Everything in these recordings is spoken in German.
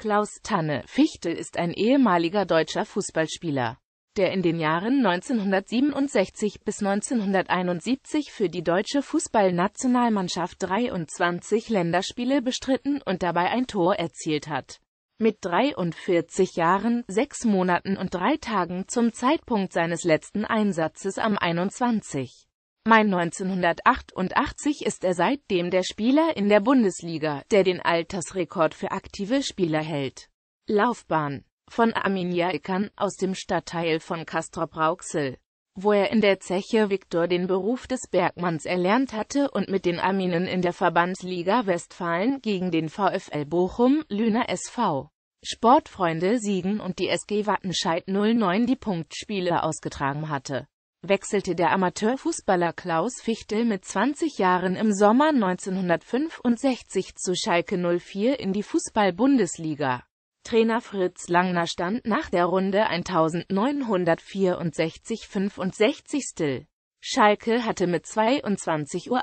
Klaus Tanne Fichtel ist ein ehemaliger deutscher Fußballspieler, der in den Jahren 1967 bis 1971 für die deutsche Fußballnationalmannschaft 23 Länderspiele bestritten und dabei ein Tor erzielt hat. Mit 43 Jahren, 6 Monaten und 3 Tagen zum Zeitpunkt seines letzten Einsatzes am 21. Mein 1988 ist er seitdem der Spieler in der Bundesliga, der den Altersrekord für aktive Spieler hält. Laufbahn von Arminia Ickern aus dem Stadtteil von Castrop-Rauxel, wo er in der Zeche Viktor den Beruf des Bergmanns erlernt hatte und mit den Arminen in der Verbandsliga Westfalen gegen den VfL Bochum, Lüner SV, Sportfreunde Siegen und die SG Wattenscheid 09 die Punktspiele ausgetragen hatte wechselte der Amateurfußballer Klaus Fichtel mit 20 Jahren im Sommer 1965 zu Schalke 04 in die Fußball-Bundesliga. Trainer Fritz Langner stand nach der Runde 1964-65. Schalke hatte mit 22.38 Uhr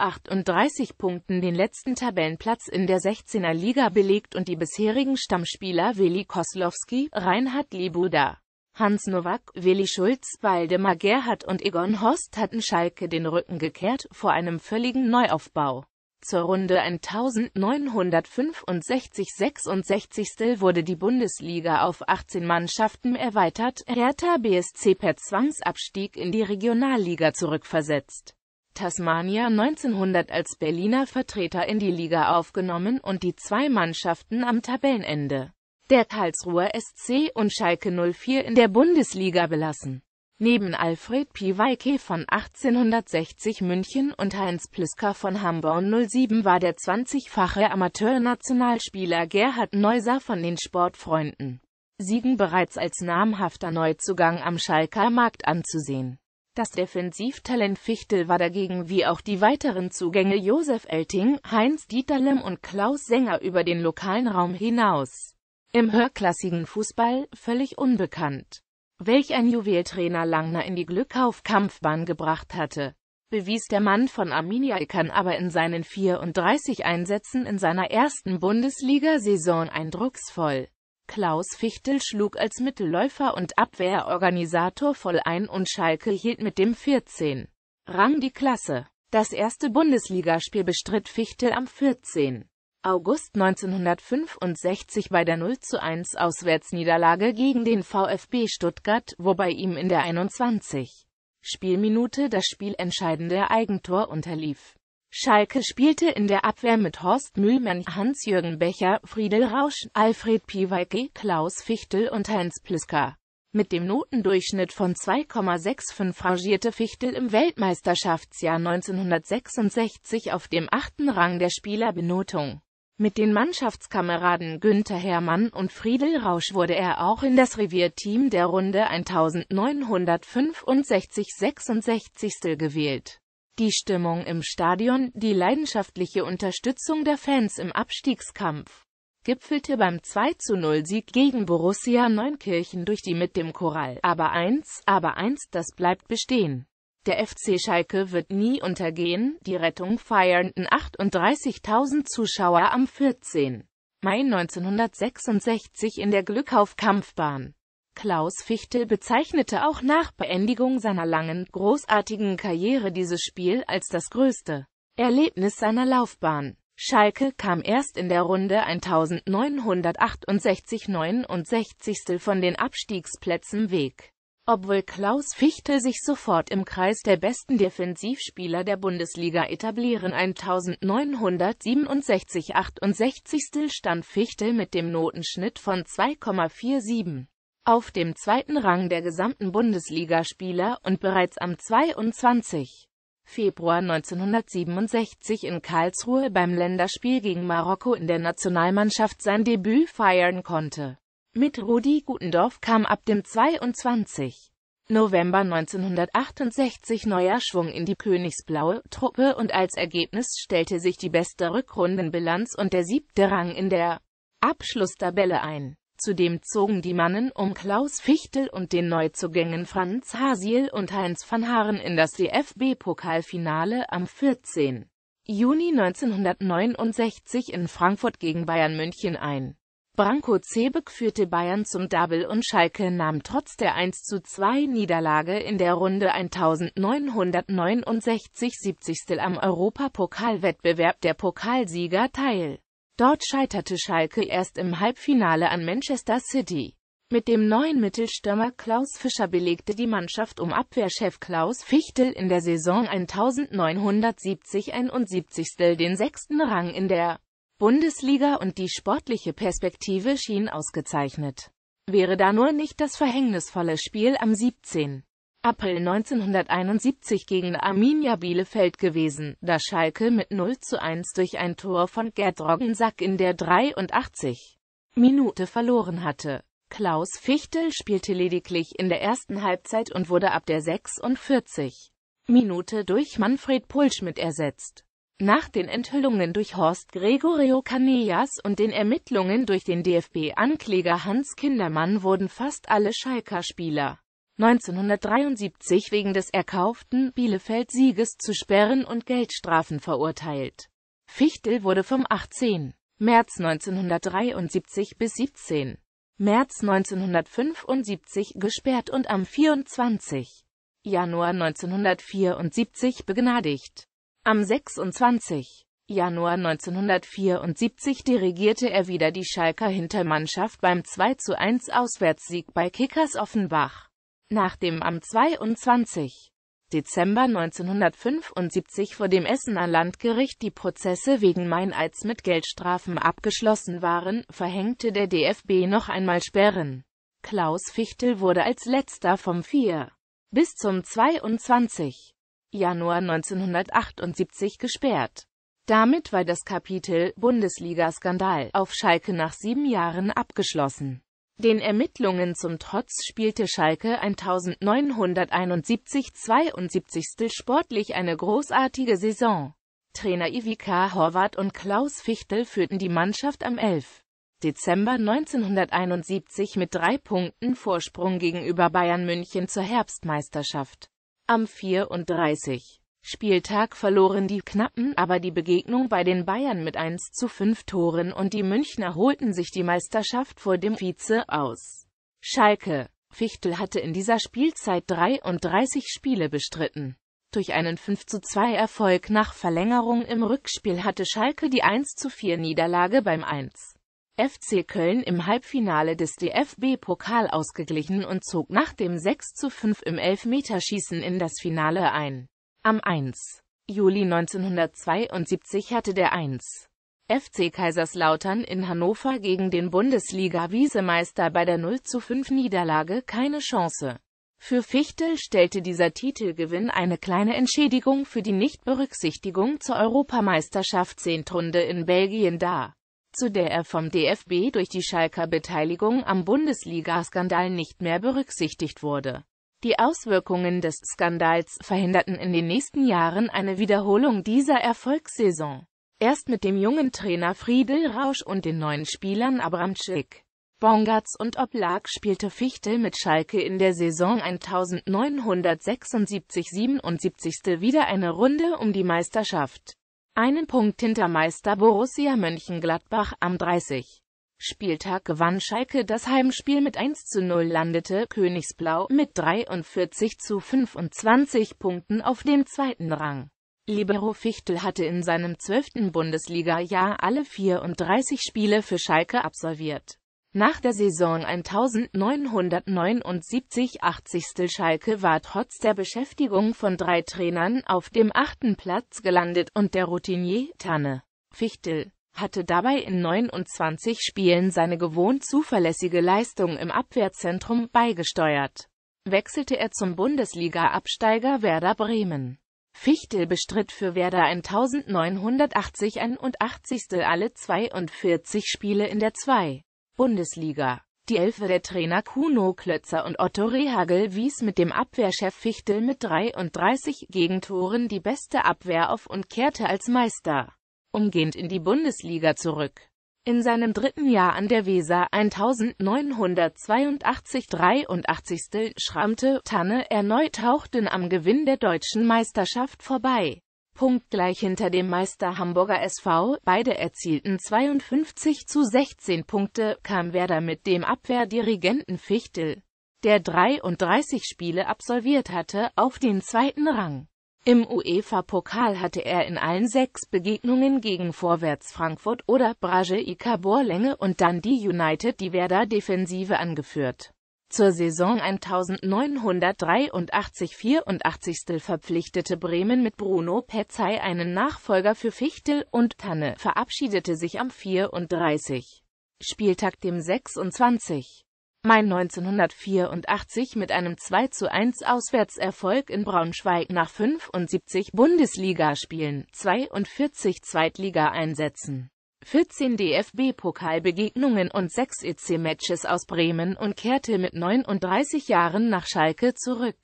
Punkten den letzten Tabellenplatz in der 16er Liga belegt und die bisherigen Stammspieler Willi Koslowski, Reinhard Lebuda, Hans Nowak, Willi Schulz, Waldemar Gerhardt und Egon Horst hatten Schalke den Rücken gekehrt vor einem völligen Neuaufbau. Zur Runde 1965-66 wurde die Bundesliga auf 18 Mannschaften erweitert, Hertha BSC per Zwangsabstieg in die Regionalliga zurückversetzt. Tasmania 1900 als Berliner Vertreter in die Liga aufgenommen und die zwei Mannschaften am Tabellenende der Karlsruher SC und Schalke 04 in der Bundesliga belassen. Neben Alfred Piwalke von 1860 München und Heinz Pliska von Hamburg 07 war der 20-fache Amateurnationalspieler Gerhard Neuser von den Sportfreunden Siegen bereits als namhafter Neuzugang am Schalker Markt anzusehen. Das Defensivtalent Fichtel war dagegen wie auch die weiteren Zugänge Josef Elting, Heinz Dieterlem und Klaus Sänger über den lokalen Raum hinaus im höherklassigen Fußball, völlig unbekannt. Welch ein Juweltrainer Langner in die Glückauf-Kampfbahn gebracht hatte, bewies der Mann von Arminia Ickern aber in seinen 34 Einsätzen in seiner ersten Bundesliga-Saison eindrucksvoll. Klaus Fichtel schlug als Mittelläufer und Abwehrorganisator voll ein und Schalke hielt mit dem 14. Rang die Klasse. Das erste Bundesligaspiel bestritt Fichtel am 14. August 1965 bei der 0 zu 1 Auswärtsniederlage gegen den VfB Stuttgart, wobei ihm in der 21. Spielminute das spielentscheidende Eigentor unterlief. Schalke spielte in der Abwehr mit Horst Mühlmann, Hans-Jürgen Becher, Friedel Rausch, Alfred Piwalke, Klaus Fichtel und Heinz Pliska. Mit dem Notendurchschnitt von 2,65 rangierte Fichtel im Weltmeisterschaftsjahr 1966 auf dem achten Rang der Spielerbenotung. Mit den Mannschaftskameraden Günther Herrmann und Friedel Rausch wurde er auch in das Revierteam der Runde 1965-66 gewählt. Die Stimmung im Stadion, die leidenschaftliche Unterstützung der Fans im Abstiegskampf, gipfelte beim 2-0-Sieg gegen Borussia Neunkirchen durch die mit dem Choral Aber eins, aber eins, das bleibt bestehen. Der FC Schalke wird nie untergehen, die Rettung feiernden 38.000 Zuschauer am 14. Mai 1966 in der Glückaufkampfbahn. Klaus Fichtel bezeichnete auch nach Beendigung seiner langen, großartigen Karriere dieses Spiel als das größte Erlebnis seiner Laufbahn. Schalke kam erst in der Runde 1968-69 von den Abstiegsplätzen weg. Obwohl Klaus Fichte sich sofort im Kreis der besten Defensivspieler der Bundesliga etablieren 1967-68. stand Fichte mit dem Notenschnitt von 2,47 auf dem zweiten Rang der gesamten Bundesligaspieler und bereits am 22. Februar 1967 in Karlsruhe beim Länderspiel gegen Marokko in der Nationalmannschaft sein Debüt feiern konnte mit Rudi Gutendorf kam ab dem 22. November 1968 neuer Schwung in die königsblaue Truppe und als Ergebnis stellte sich die beste Rückrundenbilanz und der siebte Rang in der Abschlusstabelle ein. Zudem zogen die Mannen um Klaus Fichtel und den Neuzugängen Franz Hasiel und Heinz van Haaren in das DFB-Pokalfinale am 14. Juni 1969 in Frankfurt gegen Bayern München ein. Branko Cebek führte Bayern zum Double und Schalke nahm trotz der 1 zu 2 Niederlage in der Runde 1969 70. am Europapokalwettbewerb der Pokalsieger teil. Dort scheiterte Schalke erst im Halbfinale an Manchester City. Mit dem neuen Mittelstürmer Klaus Fischer belegte die Mannschaft um Abwehrchef Klaus Fichtel in der Saison 1970-71 den sechsten Rang in der Bundesliga und die sportliche Perspektive schien ausgezeichnet. Wäre da nur nicht das verhängnisvolle Spiel am 17. April 1971 gegen Arminia Bielefeld gewesen, da Schalke mit 0 zu 1 durch ein Tor von Gerd Roggensack in der 83. Minute verloren hatte. Klaus Fichtel spielte lediglich in der ersten Halbzeit und wurde ab der 46. Minute durch Manfred Pulschmidt ersetzt. Nach den Enthüllungen durch Horst Gregorio Canellas und den Ermittlungen durch den DFB-Ankläger Hans Kindermann wurden fast alle Schalker Spieler 1973 wegen des erkauften Bielefeld-Sieges zu Sperren und Geldstrafen verurteilt. Fichtel wurde vom 18. März 1973 bis 17. März 1975 gesperrt und am 24. Januar 1974 begnadigt am 26. Januar 1974 dirigierte er wieder die Schalker Hintermannschaft beim 2-1 Auswärtssieg bei Kickers Offenbach. Nachdem am 22. Dezember 1975 vor dem Essener Landgericht die Prozesse wegen Meineids mit Geldstrafen abgeschlossen waren, verhängte der DFB noch einmal Sperren. Klaus Fichtel wurde als letzter vom 4. bis zum 22. Januar 1978 gesperrt. Damit war das Kapitel Bundesliga-Skandal auf Schalke nach sieben Jahren abgeschlossen. Den Ermittlungen zum Trotz spielte Schalke 1971-72 sportlich eine großartige Saison. Trainer Ivica Horvath und Klaus Fichtel führten die Mannschaft am 11. Dezember 1971 mit drei Punkten Vorsprung gegenüber Bayern München zur Herbstmeisterschaft. Am 34. Spieltag verloren die Knappen aber die Begegnung bei den Bayern mit 1 zu 5 Toren und die Münchner holten sich die Meisterschaft vor dem Vize aus. Schalke. Fichtel hatte in dieser Spielzeit 33 Spiele bestritten. Durch einen 5 zu 2 Erfolg nach Verlängerung im Rückspiel hatte Schalke die 1 zu 4 Niederlage beim 1. FC Köln im Halbfinale des DFB-Pokal ausgeglichen und zog nach dem 6 zu 5 im Elfmeterschießen in das Finale ein. Am 1. Juli 1972 hatte der 1. FC Kaiserslautern in Hannover gegen den Bundesliga-Wiesemeister bei der 0 zu 5 Niederlage keine Chance. Für Fichtel stellte dieser Titelgewinn eine kleine Entschädigung für die Nichtberücksichtigung zur Europameisterschaft Zehntrunde in Belgien dar zu der er vom DFB durch die Schalker Beteiligung am Bundesliga-Skandal nicht mehr berücksichtigt wurde. Die Auswirkungen des Skandals verhinderten in den nächsten Jahren eine Wiederholung dieser Erfolgssaison. Erst mit dem jungen Trainer Friedel Rausch und den neuen Spielern Abramczyk, Bongatz und Oblak spielte Fichte mit Schalke in der Saison 1976-77 wieder eine Runde um die Meisterschaft. Einen Punkt hinter Meister Borussia Mönchengladbach am 30. Spieltag gewann Schalke das Heimspiel mit 1 zu 0 landete Königsblau mit 43 zu 25 Punkten auf dem zweiten Rang. Libero Fichtel hatte in seinem zwölften Bundesliga-Jahr alle 34 Spiele für Schalke absolviert. Nach der Saison 1979 80. Schalke war trotz der Beschäftigung von drei Trainern auf dem achten Platz gelandet und der Routinier Tanne Fichtel hatte dabei in 29 Spielen seine gewohnt zuverlässige Leistung im Abwehrzentrum beigesteuert. Wechselte er zum Bundesliga-Absteiger Werder Bremen. Fichtel bestritt für Werder 1980 81. alle 42 Spiele in der 2. Bundesliga. Die Elfe der Trainer Kuno Klötzer und Otto Rehagel wies mit dem Abwehrchef Fichtel mit 33 Gegentoren die beste Abwehr auf und kehrte als Meister umgehend in die Bundesliga zurück. In seinem dritten Jahr an der Weser 1982-83 schrammte Tanne erneut tauchten am Gewinn der deutschen Meisterschaft vorbei punktgleich hinter dem Meister Hamburger SV, beide erzielten 52 zu 16 Punkte, kam Werder mit dem Abwehrdirigenten Fichtel, der 33 Spiele absolviert hatte, auf den zweiten Rang. Im UEFA-Pokal hatte er in allen sechs Begegnungen gegen Vorwärts Frankfurt oder Brage Ica Länge und dann die United die Werder-Defensive angeführt. Zur Saison 1983-84 verpflichtete Bremen mit Bruno Petzey einen Nachfolger für Fichtel und Tanne, verabschiedete sich am 34. Spieltag dem 26. Mai 1984 mit einem 2 zu 1 Auswärtserfolg in Braunschweig nach 75 Bundesligaspielen, 42 Zweitligaeinsätzen 14 DFB-Pokalbegegnungen und 6 EC-Matches aus Bremen und kehrte mit 39 Jahren nach Schalke zurück.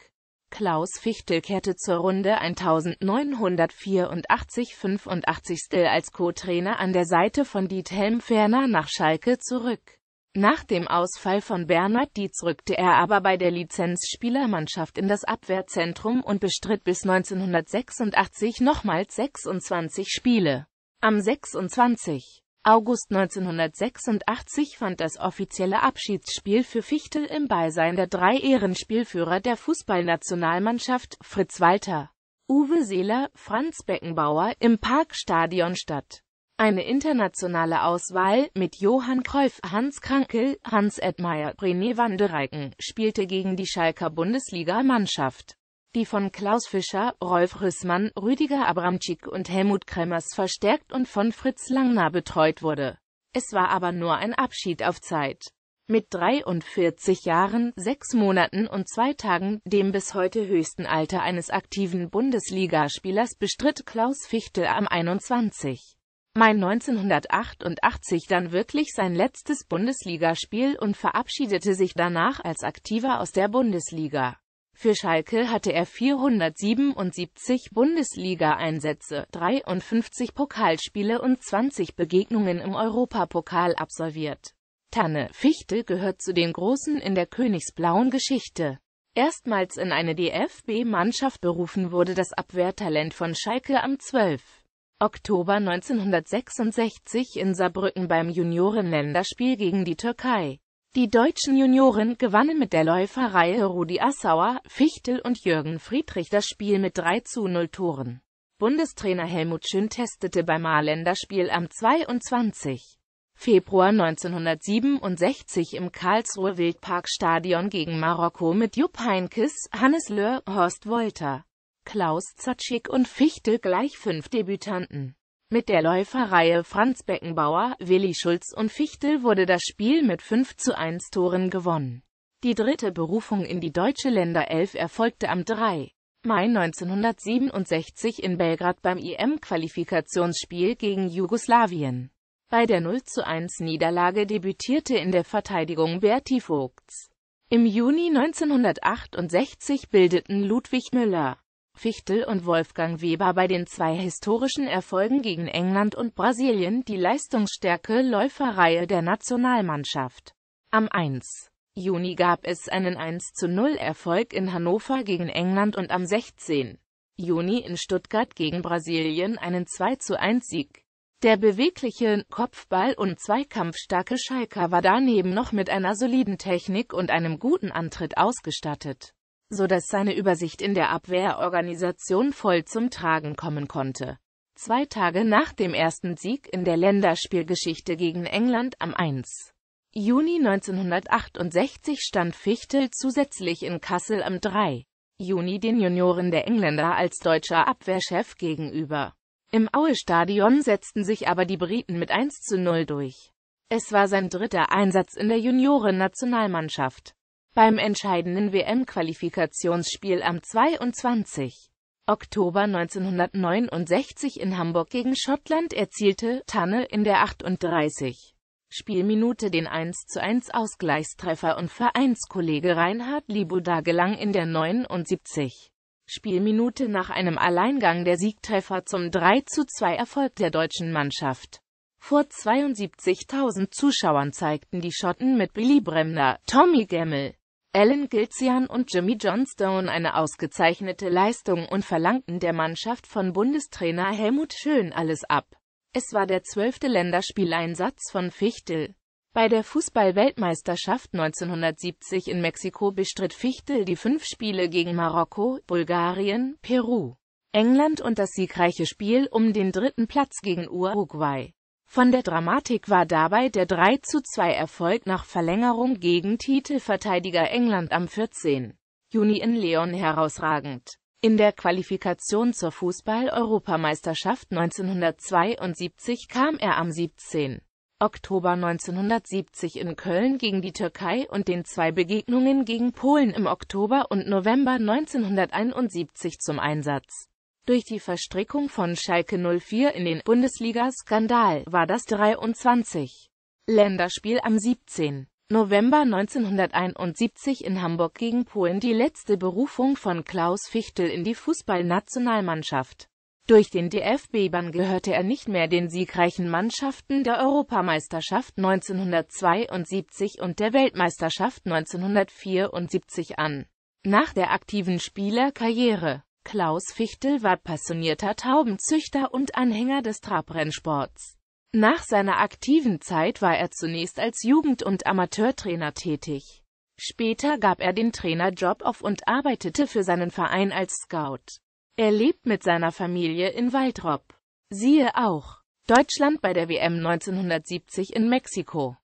Klaus Fichtel kehrte zur Runde 1984-85 als Co-Trainer an der Seite von Diethelm Ferner nach Schalke zurück. Nach dem Ausfall von Bernhard Dietz rückte er aber bei der Lizenzspielermannschaft in das Abwehrzentrum und bestritt bis 1986 nochmals 26 Spiele. Am 26. August 1986 fand das offizielle Abschiedsspiel für Fichtel im Beisein der drei Ehrenspielführer der Fußballnationalmannschaft, Fritz Walter, Uwe Seeler, Franz Beckenbauer, im Parkstadion statt. Eine internationale Auswahl mit Johann Cruyff, Hans Krankel, Hans Edmeier, René Wandereiken spielte gegen die Schalker Bundesliga-Mannschaft die von Klaus Fischer, Rolf Rüssmann, Rüdiger Abramczyk und Helmut Kremers verstärkt und von Fritz Langner betreut wurde. Es war aber nur ein Abschied auf Zeit. Mit 43 Jahren, 6 Monaten und 2 Tagen, dem bis heute höchsten Alter eines aktiven Bundesligaspielers, bestritt Klaus Fichtel am 21. Mai 1988 dann wirklich sein letztes Bundesligaspiel und verabschiedete sich danach als Aktiver aus der Bundesliga. Für Schalke hatte er 477 Bundesliga-Einsätze, 53 Pokalspiele und 20 Begegnungen im Europapokal absolviert. Tanne Fichte gehört zu den Großen in der königsblauen Geschichte. Erstmals in eine DFB-Mannschaft berufen wurde das Abwehrtalent von Schalke am 12. Oktober 1966 in Saarbrücken beim Juniorenländerspiel gegen die Türkei. Die deutschen Junioren gewannen mit der Läuferreihe Rudi Assauer, Fichtel und Jürgen Friedrich das Spiel mit 3 zu 0 Toren. Bundestrainer Helmut Schön testete beim Maländer am 22. Februar 1967 im Karlsruhe Wildparkstadion gegen Marokko mit Jupp Heinkes, Hannes Löhr, Horst Wolter, Klaus Zatschik und Fichtel gleich fünf Debütanten. Mit der Läuferreihe Franz Beckenbauer, Willi Schulz und Fichtel wurde das Spiel mit 5 zu 1 Toren gewonnen. Die dritte Berufung in die deutsche Länderelf erfolgte am 3. Mai 1967 in Belgrad beim IM-Qualifikationsspiel e gegen Jugoslawien. Bei der 0 zu 1 Niederlage debütierte in der Verteidigung Berti Vogts. Im Juni 1968 bildeten Ludwig Müller, Fichtel und Wolfgang Weber bei den zwei historischen Erfolgen gegen England und Brasilien die leistungsstärke Läuferreihe der Nationalmannschaft. Am 1. Juni gab es einen 1-0-Erfolg zu in Hannover gegen England und am 16. Juni in Stuttgart gegen Brasilien einen 2-1-Sieg. zu Der bewegliche Kopfball- und zweikampfstarke Schalker war daneben noch mit einer soliden Technik und einem guten Antritt ausgestattet so dass seine Übersicht in der Abwehrorganisation voll zum Tragen kommen konnte. Zwei Tage nach dem ersten Sieg in der Länderspielgeschichte gegen England am 1. Juni 1968 stand Fichtel zusätzlich in Kassel am 3. Juni den Junioren der Engländer als deutscher Abwehrchef gegenüber. Im Aue-Stadion setzten sich aber die Briten mit 1 zu 0 durch. Es war sein dritter Einsatz in der Juniorennationalmannschaft. Beim entscheidenden WM-Qualifikationsspiel am 22. Oktober 1969 in Hamburg gegen Schottland erzielte Tanne in der 38. Spielminute den 1 zu 1 Ausgleichstreffer und Vereinskollege Reinhard Libuda gelang in der 79. Spielminute nach einem Alleingang der Siegtreffer zum 3 zu 2 Erfolg der deutschen Mannschaft. Vor 72.000 Zuschauern zeigten die Schotten mit Billy Bremner, Tommy Gemmel, Alan Gilzian und Jimmy Johnstone eine ausgezeichnete Leistung und verlangten der Mannschaft von Bundestrainer Helmut Schön alles ab. Es war der zwölfte Länderspieleinsatz von Fichtel. Bei der Fußballweltmeisterschaft 1970 in Mexiko bestritt Fichtel die fünf Spiele gegen Marokko, Bulgarien, Peru, England und das siegreiche Spiel um den dritten Platz gegen Uruguay. Von der Dramatik war dabei der 3 zu 2 erfolg nach Verlängerung gegen Titelverteidiger England am 14. Juni in Leon herausragend. In der Qualifikation zur Fußball-Europameisterschaft 1972 kam er am 17. Oktober 1970 in Köln gegen die Türkei und den zwei Begegnungen gegen Polen im Oktober und November 1971 zum Einsatz. Durch die Verstrickung von Schalke 04 in den Bundesliga-Skandal war das 23. Länderspiel am 17. November 1971 in Hamburg gegen Polen die letzte Berufung von Klaus Fichtel in die Fußballnationalmannschaft. Durch den DFB-Bann gehörte er nicht mehr den siegreichen Mannschaften der Europameisterschaft 1972 und der Weltmeisterschaft 1974 an. Nach der aktiven Spielerkarriere Klaus Fichtel war passionierter Taubenzüchter und Anhänger des Trabrennsports. Nach seiner aktiven Zeit war er zunächst als Jugend- und Amateurtrainer tätig. Später gab er den Trainerjob auf und arbeitete für seinen Verein als Scout. Er lebt mit seiner Familie in Waldrop. Siehe auch Deutschland bei der WM 1970 in Mexiko.